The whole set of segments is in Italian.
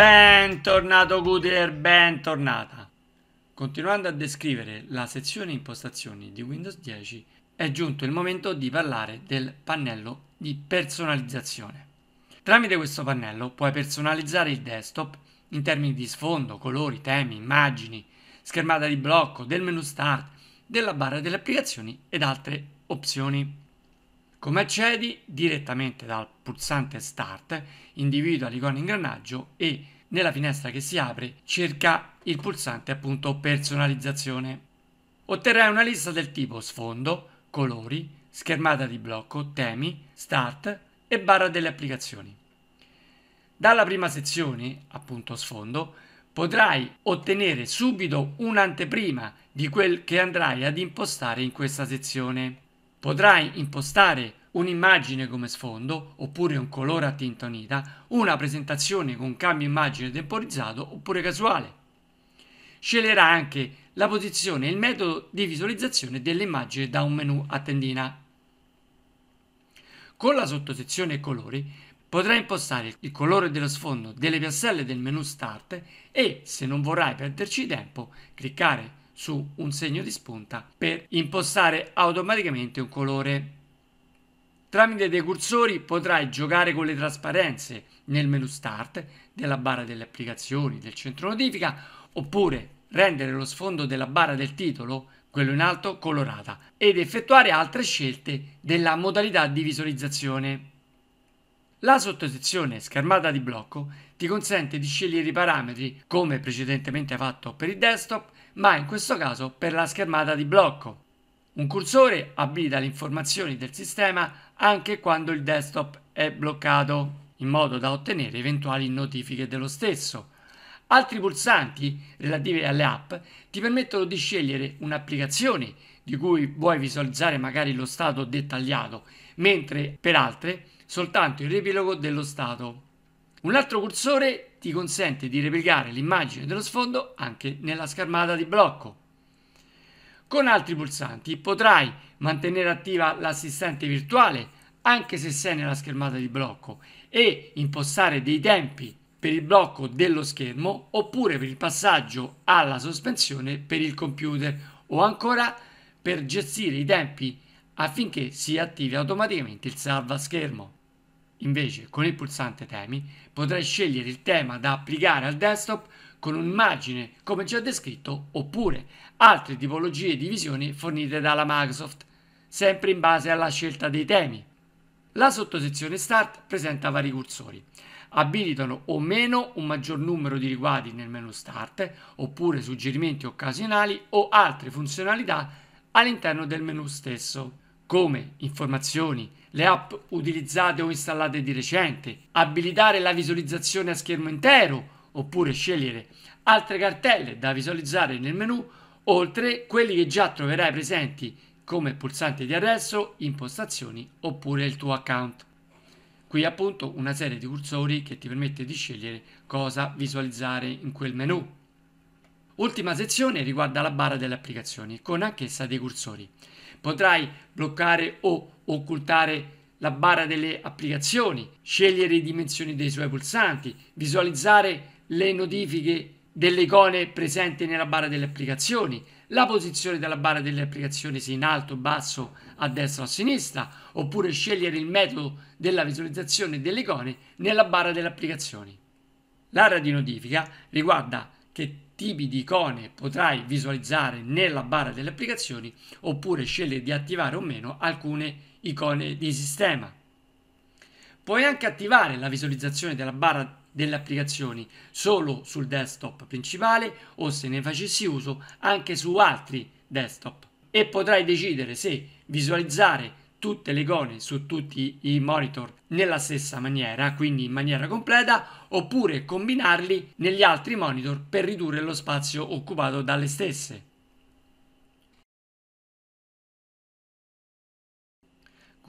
Bentornato Guter, bentornata. Continuando a descrivere la sezione impostazioni di Windows 10, è giunto il momento di parlare del pannello di personalizzazione. Tramite questo pannello puoi personalizzare il desktop in termini di sfondo, colori, temi, immagini, schermata di blocco, del menu start, della barra delle applicazioni ed altre opzioni. Come accedi? Direttamente dal pulsante Start, individua l'icona ingranaggio e nella finestra che si apre cerca il pulsante appunto personalizzazione. Otterrai una lista del tipo sfondo, colori, schermata di blocco, temi, start e barra delle applicazioni. Dalla prima sezione, appunto sfondo, potrai ottenere subito un'anteprima di quel che andrai ad impostare in questa sezione. Potrai impostare un'immagine come sfondo oppure un colore a tinta unita, una presentazione con cambio immagine temporizzato oppure casuale. Sceglierà anche la posizione e il metodo di visualizzazione dell'immagine da un menu a tendina. Con la sottosezione colori potrai impostare il colore dello sfondo delle piastrelle del menu Start e, se non vorrai perderci tempo, cliccare su un segno di spunta per impostare automaticamente un colore. Tramite dei cursori potrai giocare con le trasparenze nel menu Start della barra delle applicazioni del centro notifica oppure rendere lo sfondo della barra del titolo, quello in alto, colorata ed effettuare altre scelte della modalità di visualizzazione. La sottosezione schermata di blocco ti consente di scegliere i parametri come precedentemente fatto per il desktop, ma in questo caso per la schermata di blocco. Un cursore abilita le informazioni del sistema anche quando il desktop è bloccato, in modo da ottenere eventuali notifiche dello stesso. Altri pulsanti relativi alle app ti permettono di scegliere un'applicazione di cui vuoi visualizzare magari lo stato dettagliato, mentre per altre soltanto il riepilogo dello stato. Un altro cursore ti consente di replicare l'immagine dello sfondo anche nella schermata di blocco. Con altri pulsanti potrai mantenere attiva l'assistente virtuale anche se sei nella schermata di blocco e impostare dei tempi per il blocco dello schermo oppure per il passaggio alla sospensione per il computer o ancora per gestire i tempi affinché si attivi automaticamente il salva schermo. Invece, con il pulsante Temi potrai scegliere il tema da applicare al desktop con un'immagine come già descritto oppure altre tipologie di visioni fornite dalla Microsoft, sempre in base alla scelta dei temi. La sottosezione Start presenta vari cursori. Abilitano o meno un maggior numero di riguardi nel menu Start, oppure suggerimenti occasionali o altre funzionalità all'interno del menu stesso come informazioni, le app utilizzate o installate di recente, abilitare la visualizzazione a schermo intero oppure scegliere altre cartelle da visualizzare nel menu, oltre quelli che già troverai presenti come pulsante di arresto, impostazioni oppure il tuo account. Qui appunto una serie di cursori che ti permette di scegliere cosa visualizzare in quel menu. Ultima sezione riguarda la barra delle applicazioni con anch'essa dei cursori potrai bloccare o occultare la barra delle applicazioni, scegliere le dimensioni dei suoi pulsanti, visualizzare le notifiche delle icone presenti nella barra delle applicazioni, la posizione della barra delle applicazioni se in alto, basso, a destra o a sinistra, oppure scegliere il metodo della visualizzazione delle icone nella barra delle applicazioni. L'area di notifica riguarda che tipi di icone potrai visualizzare nella barra delle applicazioni oppure scegliere di attivare o meno alcune icone di sistema. Puoi anche attivare la visualizzazione della barra delle applicazioni solo sul desktop principale o se ne facessi uso anche su altri desktop e potrai decidere se visualizzare tutte le icone su tutti i monitor nella stessa maniera, quindi in maniera completa, oppure combinarli negli altri monitor per ridurre lo spazio occupato dalle stesse.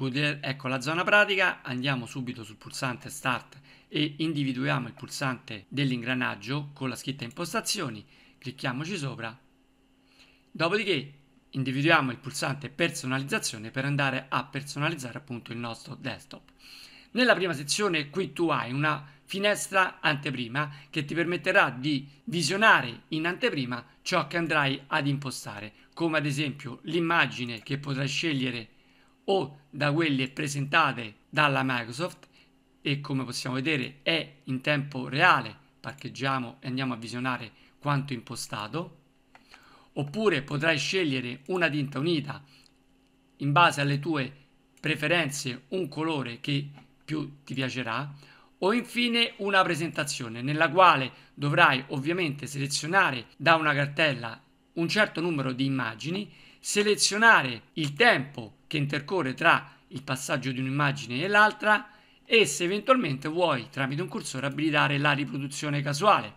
ecco la zona pratica, andiamo subito sul pulsante Start e individuiamo il pulsante dell'ingranaggio con la scritta impostazioni, clicchiamoci sopra, dopodiché individuiamo il pulsante personalizzazione per andare a personalizzare appunto il nostro desktop. Nella prima sezione qui tu hai una finestra anteprima che ti permetterà di visionare in anteprima ciò che andrai ad impostare, come ad esempio l'immagine che potrai scegliere o da quelle presentate dalla Microsoft e come possiamo vedere è in tempo reale, parcheggiamo e andiamo a visionare quanto impostato oppure potrai scegliere una tinta unita in base alle tue preferenze un colore che più ti piacerà o infine una presentazione nella quale dovrai ovviamente selezionare da una cartella un certo numero di immagini, selezionare il tempo che intercorre tra il passaggio di un'immagine e l'altra e se eventualmente vuoi tramite un cursore abilitare la riproduzione casuale.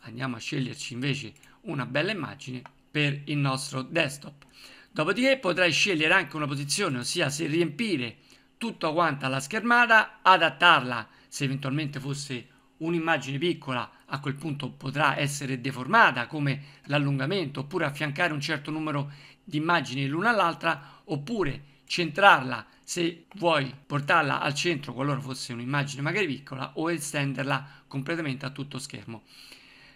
Andiamo a sceglierci invece una bella immagine per il nostro desktop. Dopodiché potrai scegliere anche una posizione, ossia se riempire tutta quanta la schermata, adattarla se eventualmente fosse un'immagine piccola, a quel punto potrà essere deformata come l'allungamento, oppure affiancare un certo numero di immagini l'una all'altra, oppure centrarla se vuoi portarla al centro qualora fosse un'immagine magari piccola o estenderla completamente a tutto schermo.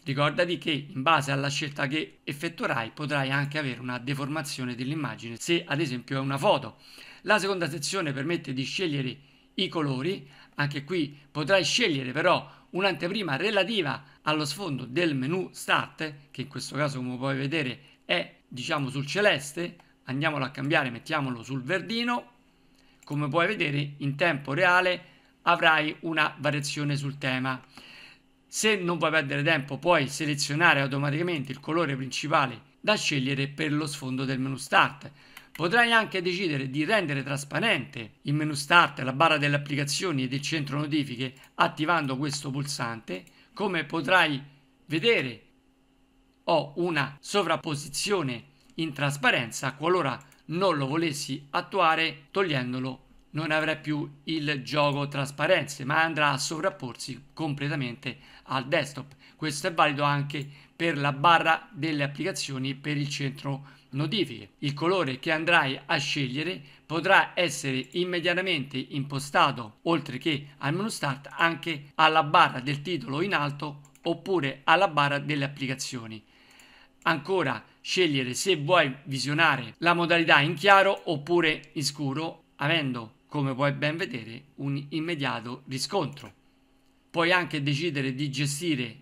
Ricordati che in base alla scelta che effettuerai potrai anche avere una deformazione dell'immagine se ad esempio è una foto. La seconda sezione permette di scegliere i colori, anche qui potrai scegliere però un'anteprima relativa allo sfondo del menu Start, che in questo caso come puoi vedere è diciamo sul celeste, andiamolo a cambiare, mettiamolo sul verdino, come puoi vedere in tempo reale avrai una variazione sul tema. Se non vuoi perdere tempo puoi selezionare automaticamente il colore principale da scegliere per lo sfondo del menu start. Potrai anche decidere di rendere trasparente il menu start, la barra delle applicazioni e del centro notifiche attivando questo pulsante. Come potrai vedere ho una sovrapposizione in trasparenza qualora non lo volessi attuare togliendolo non avrà più il gioco trasparenze ma andrà a sovrapporsi completamente al desktop. Questo è valido anche per la barra delle applicazioni per il centro notifiche. Il colore che andrai a scegliere potrà essere immediatamente impostato, oltre che al menu start, anche alla barra del titolo in alto oppure alla barra delle applicazioni. Ancora scegliere se vuoi visionare la modalità in chiaro oppure in scuro, avendo come puoi ben vedere, un immediato riscontro. Puoi anche decidere di gestire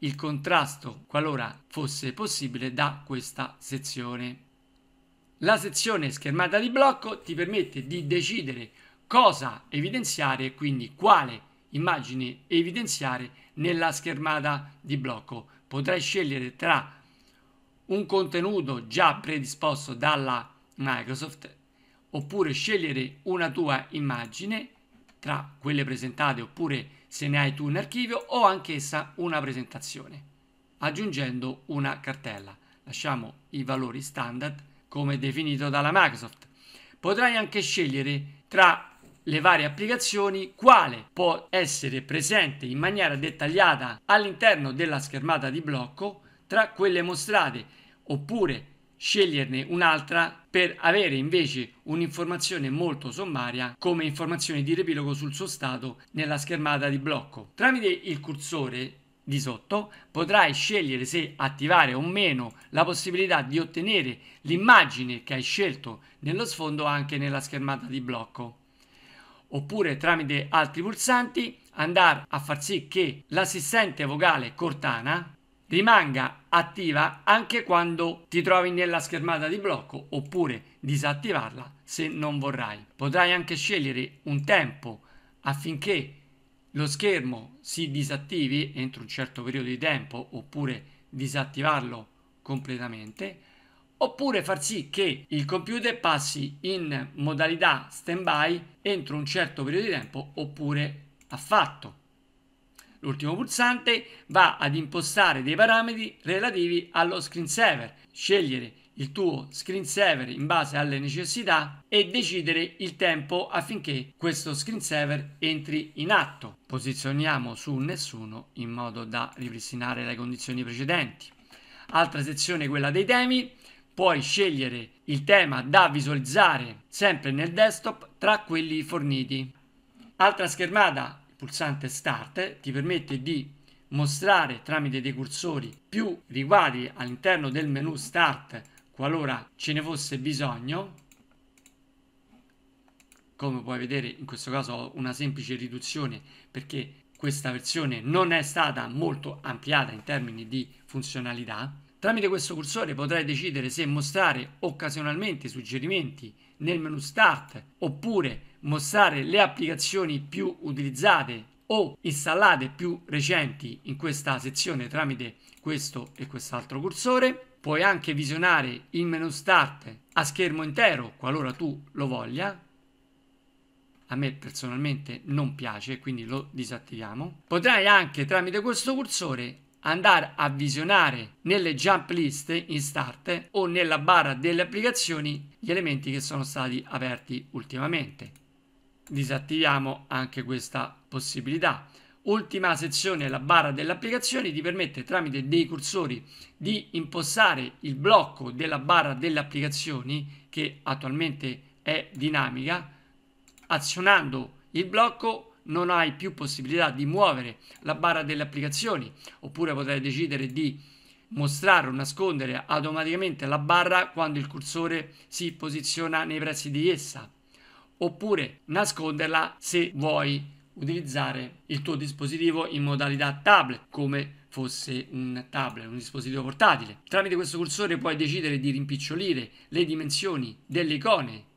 il contrasto, qualora fosse possibile, da questa sezione. La sezione schermata di blocco ti permette di decidere cosa evidenziare, quindi quale immagine evidenziare nella schermata di blocco. Potrai scegliere tra un contenuto già predisposto dalla Microsoft oppure scegliere una tua immagine tra quelle presentate oppure se ne hai tu in archivio o anch'essa una presentazione aggiungendo una cartella. Lasciamo i valori standard come definito dalla Microsoft. Potrai anche scegliere tra le varie applicazioni quale può essere presente in maniera dettagliata all'interno della schermata di blocco tra quelle mostrate oppure sceglierne un'altra per avere invece un'informazione molto sommaria come informazione di repilogo sul suo stato nella schermata di blocco. Tramite il cursore di sotto potrai scegliere se attivare o meno la possibilità di ottenere l'immagine che hai scelto nello sfondo anche nella schermata di blocco oppure tramite altri pulsanti andare a far sì che l'assistente vocale Cortana rimanga attiva anche quando ti trovi nella schermata di blocco oppure disattivarla se non vorrai. Potrai anche scegliere un tempo affinché lo schermo si disattivi entro un certo periodo di tempo oppure disattivarlo completamente oppure far sì che il computer passi in modalità standby entro un certo periodo di tempo oppure affatto. L'ultimo pulsante va ad impostare dei parametri relativi allo screensaver, scegliere il tuo screensaver in base alle necessità e decidere il tempo affinché questo screensaver entri in atto. Posizioniamo su nessuno in modo da ripristinare le condizioni precedenti. Altra sezione quella dei temi, puoi scegliere il tema da visualizzare sempre nel desktop tra quelli forniti. Altra schermata pulsante Start ti permette di mostrare tramite dei cursori più riquadri all'interno del menu Start qualora ce ne fosse bisogno. Come puoi vedere in questo caso ho una semplice riduzione perché questa versione non è stata molto ampliata in termini di funzionalità. Tramite questo cursore potrai decidere se mostrare occasionalmente suggerimenti nel menu Start oppure mostrare le applicazioni più utilizzate o installate più recenti in questa sezione tramite questo e quest'altro cursore. Puoi anche visionare il menu Start a schermo intero qualora tu lo voglia. A me personalmente non piace, quindi lo disattiviamo. Potrai anche tramite questo cursore andare a visionare nelle jump list in start o nella barra delle applicazioni gli elementi che sono stati aperti ultimamente disattiviamo anche questa possibilità. Ultima sezione, la barra delle applicazioni, ti permette tramite dei cursori di impostare il blocco della barra delle applicazioni che attualmente è dinamica. Azionando il blocco non hai più possibilità di muovere la barra delle applicazioni oppure potrai decidere di mostrare o nascondere automaticamente la barra quando il cursore si posiziona nei pressi di essa oppure nasconderla se vuoi utilizzare il tuo dispositivo in modalità tablet come fosse un tablet, un dispositivo portatile. Tramite questo cursore puoi decidere di rimpicciolire le dimensioni delle icone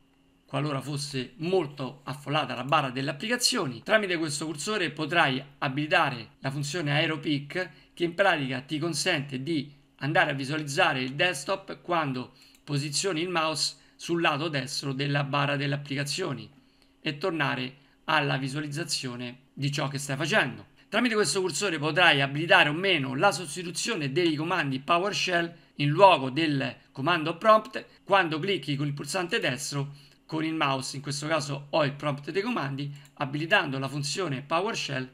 qualora fosse molto affollata la barra delle applicazioni. Tramite questo cursore potrai abilitare la funzione AeroPic che in pratica ti consente di andare a visualizzare il desktop quando posizioni il mouse sul lato destro della barra delle applicazioni e tornare alla visualizzazione di ciò che stai facendo. Tramite questo cursore potrai abilitare o meno la sostituzione dei comandi PowerShell in luogo del comando prompt quando clicchi con il pulsante destro con il mouse, in questo caso ho il prompt dei comandi, abilitando la funzione PowerShell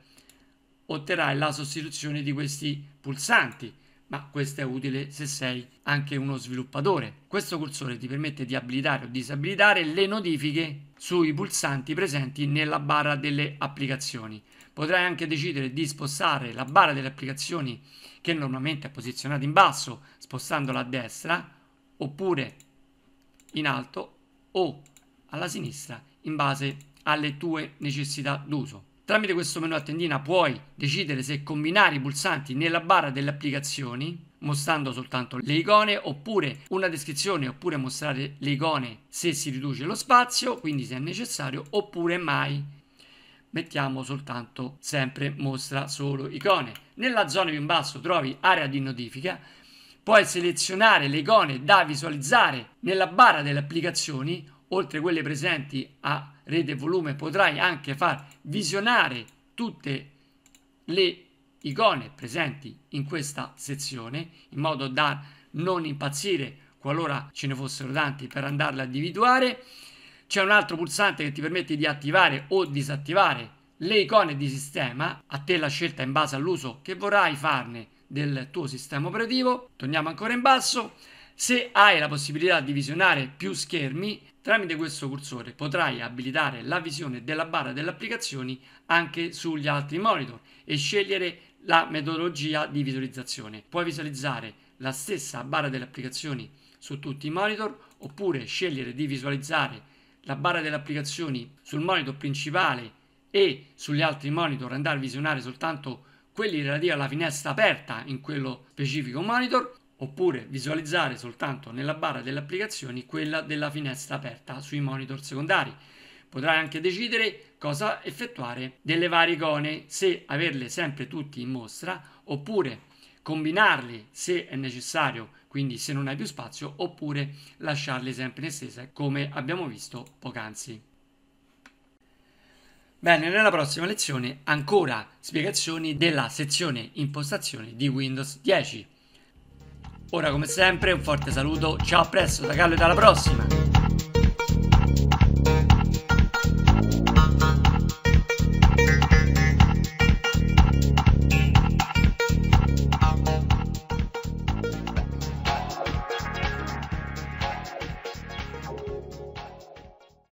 otterrai la sostituzione di questi pulsanti ma questo è utile se sei anche uno sviluppatore. Questo cursore ti permette di abilitare o disabilitare le notifiche sui pulsanti presenti nella barra delle applicazioni. Potrai anche decidere di spostare la barra delle applicazioni che normalmente è posizionata in basso, spostandola a destra, oppure in alto o alla sinistra in base alle tue necessità d'uso. Tramite questo menu a tendina puoi decidere se combinare i pulsanti nella barra delle applicazioni mostrando soltanto le icone oppure una descrizione oppure mostrare le icone se si riduce lo spazio quindi se è necessario oppure mai mettiamo soltanto sempre mostra solo icone nella zona più in basso trovi area di notifica puoi selezionare le icone da visualizzare nella barra delle applicazioni oltre quelle presenti a rete volume potrai anche far visionare tutte le icone presenti in questa sezione in modo da non impazzire qualora ce ne fossero tanti per andarle a individuare c'è un altro pulsante che ti permette di attivare o disattivare le icone di sistema a te la scelta in base all'uso che vorrai farne del tuo sistema operativo torniamo ancora in basso se hai la possibilità di visionare più schermi, tramite questo cursore potrai abilitare la visione della barra delle applicazioni anche sugli altri monitor e scegliere la metodologia di visualizzazione. Puoi visualizzare la stessa barra delle applicazioni su tutti i monitor oppure scegliere di visualizzare la barra delle applicazioni sul monitor principale e sugli altri monitor andare a visionare soltanto quelli relativi alla finestra aperta in quello specifico monitor oppure visualizzare soltanto nella barra delle applicazioni quella della finestra aperta sui monitor secondari. Potrai anche decidere cosa effettuare delle varie icone, se averle sempre tutti in mostra oppure combinarle se è necessario, quindi se non hai più spazio, oppure lasciarle sempre in estesa come abbiamo visto poc'anzi. Bene, nella prossima lezione ancora spiegazioni della sezione impostazioni di Windows 10. Ora come sempre un forte saluto, ciao a presto da Gallo e alla prossima!